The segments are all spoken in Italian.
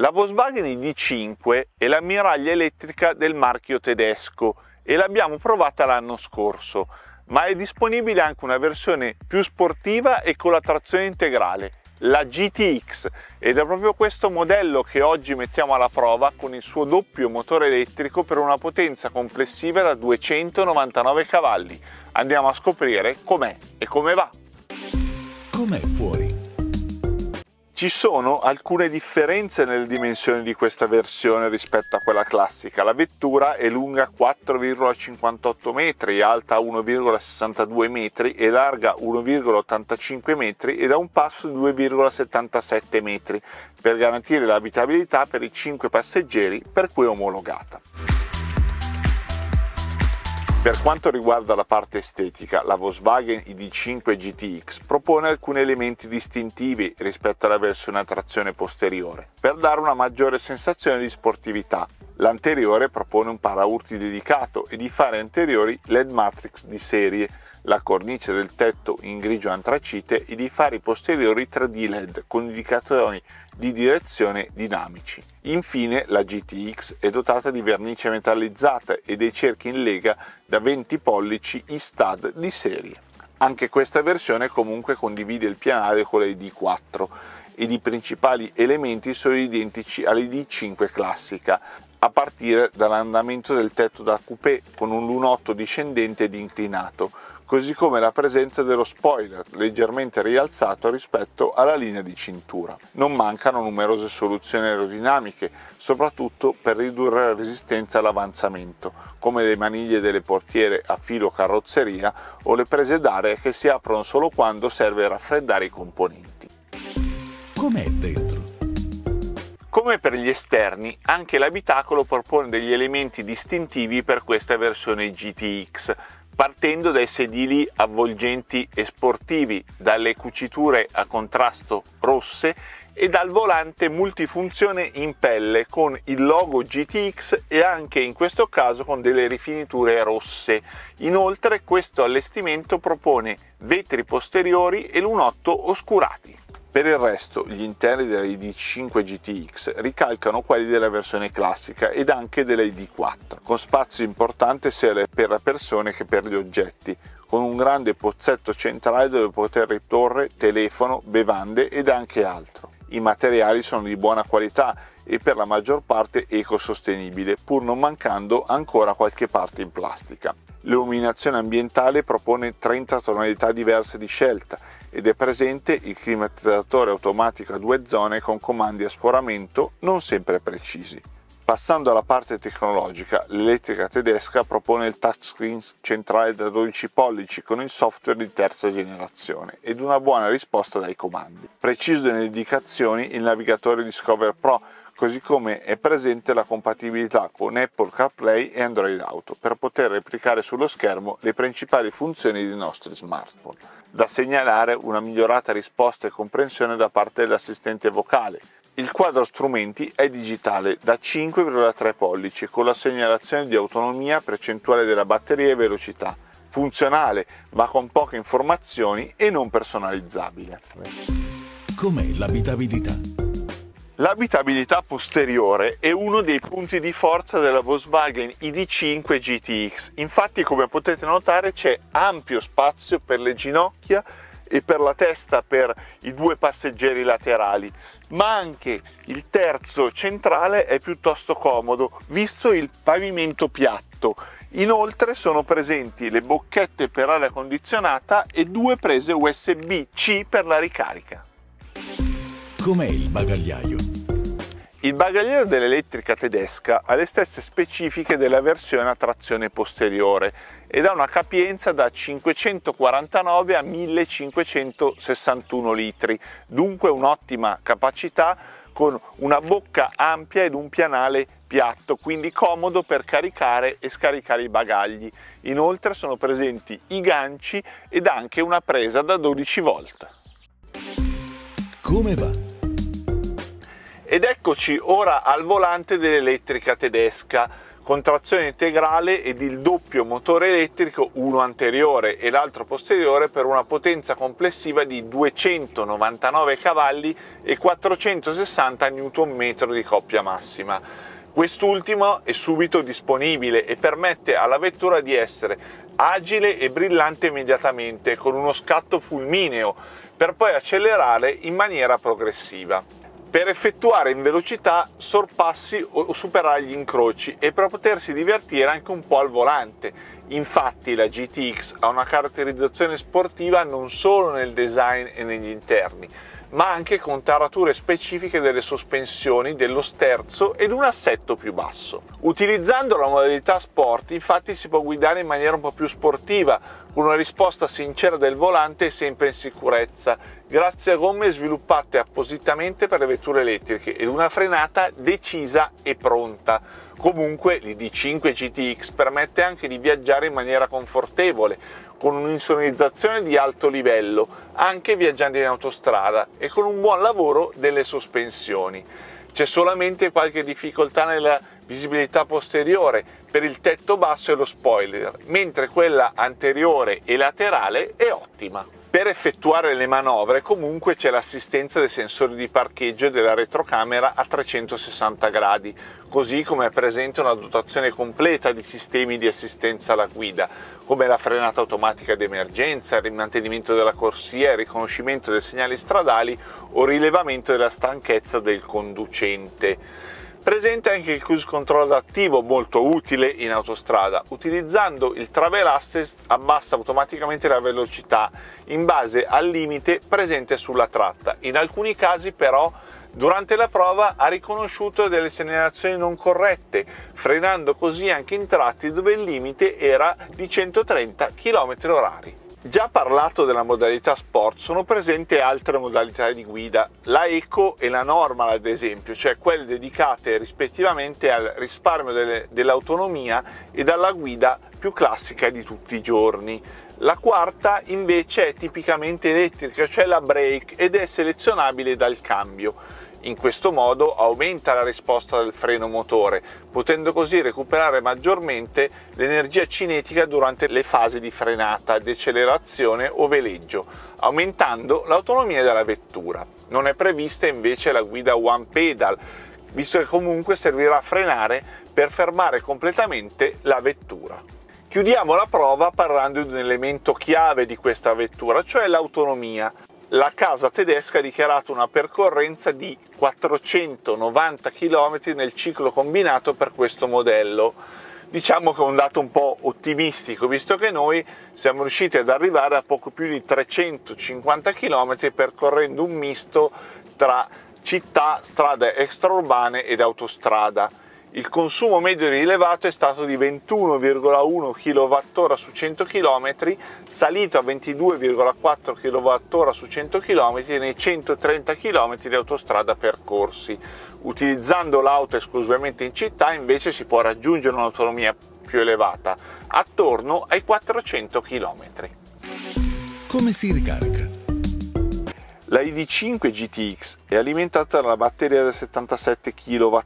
la Volkswagen ID5 è la miraglia elettrica del marchio tedesco e l'abbiamo provata l'anno scorso, ma è disponibile anche una versione più sportiva e con la trazione integrale, la GTX, ed è proprio questo modello che oggi mettiamo alla prova con il suo doppio motore elettrico per una potenza complessiva da 299 cavalli. Andiamo a scoprire com'è e come va. Com'è fuori? Ci sono alcune differenze nelle dimensioni di questa versione rispetto a quella classica. La vettura è lunga 4,58 metri, alta 1,62 metri e larga 1,85 metri ed ha un passo di 2,77 metri per garantire l'abitabilità per i 5 passeggeri per cui è omologata. Per quanto riguarda la parte estetica, la Volkswagen ID5 GTX propone alcuni elementi distintivi rispetto alla versione a trazione posteriore, per dare una maggiore sensazione di sportività. L'anteriore propone un paraurti dedicato e di fare anteriori LED Matrix di serie, la cornice del tetto in grigio antracite ed i fari posteriori 3D LED con indicatori di direzione dinamici. Infine la GTX è dotata di vernice metallizzata e dei cerchi in lega da 20 pollici in stud di serie. Anche questa versione comunque condivide il pianale con le D4 ed i principali elementi sono identici alle d 5 classica, a partire dall'andamento del tetto da coupé con un lunotto discendente ed inclinato, così come la presenza dello spoiler leggermente rialzato rispetto alla linea di cintura. Non mancano numerose soluzioni aerodinamiche, soprattutto per ridurre la resistenza all'avanzamento, come le maniglie delle portiere a filo carrozzeria o le prese d'aria che si aprono solo quando serve raffreddare i componenti. Com'è dentro? Come per gli esterni, anche l'abitacolo propone degli elementi distintivi per questa versione GTX, partendo dai sedili avvolgenti e sportivi, dalle cuciture a contrasto rosse e dal volante multifunzione in pelle con il logo GTX e anche in questo caso con delle rifiniture rosse. Inoltre questo allestimento propone vetri posteriori e lunotto oscurati. Per il resto gli interni dell'ID5 GTX ricalcano quelli della versione classica ed anche dell'ID4, con spazio importante sia per la persone che per gli oggetti, con un grande pozzetto centrale dove poter riporre telefono, bevande ed anche altro. I materiali sono di buona qualità e per la maggior parte ecosostenibile, pur non mancando ancora qualche parte in plastica. L'illuminazione ambientale propone 30 tonalità diverse di scelta ed è presente il climatizzatore automatico a due zone con comandi a sforamento non sempre precisi. Passando alla parte tecnologica, l'elettrica tedesca propone il touchscreen centrale da 12 pollici con il software di terza generazione ed una buona risposta dai comandi. Preciso nelle indicazioni il navigatore Discover Pro, così come è presente la compatibilità con Apple CarPlay e Android Auto per poter replicare sullo schermo le principali funzioni dei nostri smartphone da segnalare una migliorata risposta e comprensione da parte dell'assistente vocale. Il quadro strumenti è digitale da 5,3 pollici con la segnalazione di autonomia, percentuale della batteria e velocità, funzionale ma con poche informazioni e non personalizzabile. Com'è l'abitabilità? L'abitabilità posteriore è uno dei punti di forza della Volkswagen ID5 GTX, infatti come potete notare c'è ampio spazio per le ginocchia e per la testa per i due passeggeri laterali, ma anche il terzo centrale è piuttosto comodo visto il pavimento piatto. Inoltre sono presenti le bocchette per aria condizionata e due prese USB-C per la ricarica. Com'è il bagagliaio? Il bagagliero dell'elettrica tedesca ha le stesse specifiche della versione a trazione posteriore ed ha una capienza da 549 a 1561 litri, dunque un'ottima capacità con una bocca ampia ed un pianale piatto, quindi comodo per caricare e scaricare i bagagli. Inoltre sono presenti i ganci ed anche una presa da 12 volt. Come va? Ed eccoci ora al volante dell'elettrica tedesca con trazione integrale ed il doppio motore elettrico, uno anteriore e l'altro posteriore, per una potenza complessiva di 299 cavalli e 460 Nm di coppia massima. Quest'ultimo è subito disponibile e permette alla vettura di essere agile e brillante immediatamente con uno scatto fulmineo, per poi accelerare in maniera progressiva per effettuare in velocità sorpassi o superare gli incroci e per potersi divertire anche un po' al volante. Infatti la GTX ha una caratterizzazione sportiva non solo nel design e negli interni, ma anche con tarature specifiche delle sospensioni, dello sterzo ed un assetto più basso. Utilizzando la modalità sport infatti si può guidare in maniera un po' più sportiva, con una risposta sincera del volante e sempre in sicurezza, grazie a gomme sviluppate appositamente per le vetture elettriche ed una frenata decisa e pronta. Comunque l'ID5 GTX permette anche di viaggiare in maniera confortevole, con un'insonorizzazione di alto livello, anche viaggiando in autostrada e con un buon lavoro delle sospensioni. C'è solamente qualche difficoltà nella visibilità posteriore per il tetto basso e lo spoiler, mentre quella anteriore e laterale è ottima. Per effettuare le manovre comunque c'è l'assistenza dei sensori di parcheggio e della retrocamera a 360 gradi, così come è presente una dotazione completa di sistemi di assistenza alla guida, come la frenata automatica d'emergenza, il rimantenimento della corsia, il riconoscimento dei segnali stradali o rilevamento della stanchezza del conducente. Presente anche il cruise control attivo, molto utile in autostrada. Utilizzando il travel assist abbassa automaticamente la velocità in base al limite presente sulla tratta. In alcuni casi però Durante la prova ha riconosciuto delle segnalazioni non corrette, frenando così anche in tratti dove il limite era di 130 km h Già parlato della modalità sport, sono presenti altre modalità di guida, la Eco e la Normal ad esempio, cioè quelle dedicate rispettivamente al risparmio dell'autonomia e alla guida più classica di tutti i giorni. La quarta invece è tipicamente elettrica, cioè la brake ed è selezionabile dal cambio. In questo modo aumenta la risposta del freno motore, potendo così recuperare maggiormente l'energia cinetica durante le fasi di frenata, decelerazione o veleggio, aumentando l'autonomia della vettura. Non è prevista invece la guida one pedal, visto che comunque servirà a frenare per fermare completamente la vettura. Chiudiamo la prova parlando di un elemento chiave di questa vettura, cioè l'autonomia la casa tedesca ha dichiarato una percorrenza di 490 km nel ciclo combinato per questo modello. Diciamo che è un dato un po' ottimistico, visto che noi siamo riusciti ad arrivare a poco più di 350 km percorrendo un misto tra città, strade extraurbane ed autostrada il consumo medio rilevato è stato di 21,1 kWh su 100 km, salito a 22,4 kWh su 100 km nei 130 km di autostrada percorsi. Utilizzando l'auto esclusivamente in città invece si può raggiungere un'autonomia più elevata, attorno ai 400 km. Come si ricarica? La ID5 GTX è alimentata dalla batteria da 77 kWh,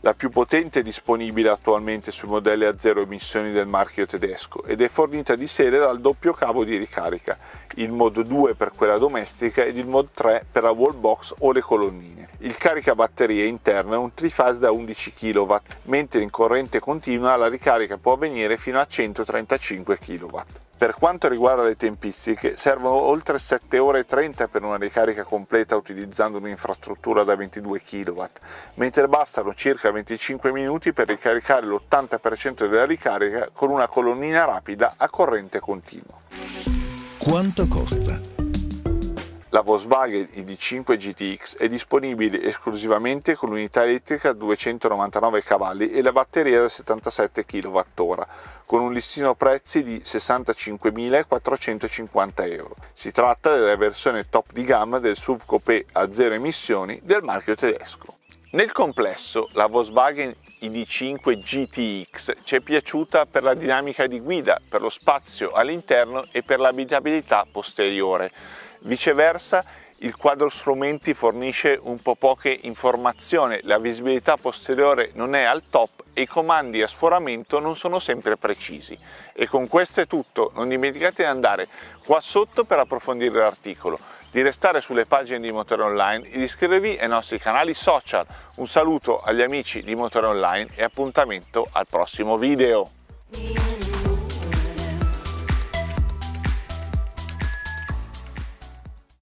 la più potente disponibile attualmente sui modelli a zero emissioni del marchio tedesco ed è fornita di serie dal doppio cavo di ricarica, il Mod 2 per quella domestica ed il Mod 3 per la wallbox o le colonnine. Il caricabatterie interno è un trifase da 11 kW, mentre in corrente continua la ricarica può avvenire fino a 135 kW. Per quanto riguarda le tempistiche, servono oltre 7 ore e 30 per una ricarica completa utilizzando un'infrastruttura da 22 kW, mentre bastano circa 25 minuti per ricaricare l'80% della ricarica con una colonnina rapida a corrente continua. Quanto costa? La Volkswagen ID5 GTX è disponibile esclusivamente con l'unità elettrica a 299 cavalli e la batteria da 77 kWh, con un listino prezzi di 65.450 euro. Si tratta della versione top di gamma del SUV Coupé a zero emissioni del marchio tedesco. Nel complesso, la Volkswagen ID5 GTX ci è piaciuta per la dinamica di guida, per lo spazio all'interno e per l'abitabilità posteriore Viceversa, il quadro strumenti fornisce un po' poche informazioni, la visibilità posteriore non è al top e i comandi a sforamento non sono sempre precisi. E con questo è tutto, non dimenticate di andare qua sotto per approfondire l'articolo, di restare sulle pagine di Motore Online e di iscrivervi ai nostri canali social. Un saluto agli amici di Motore Online e appuntamento al prossimo video.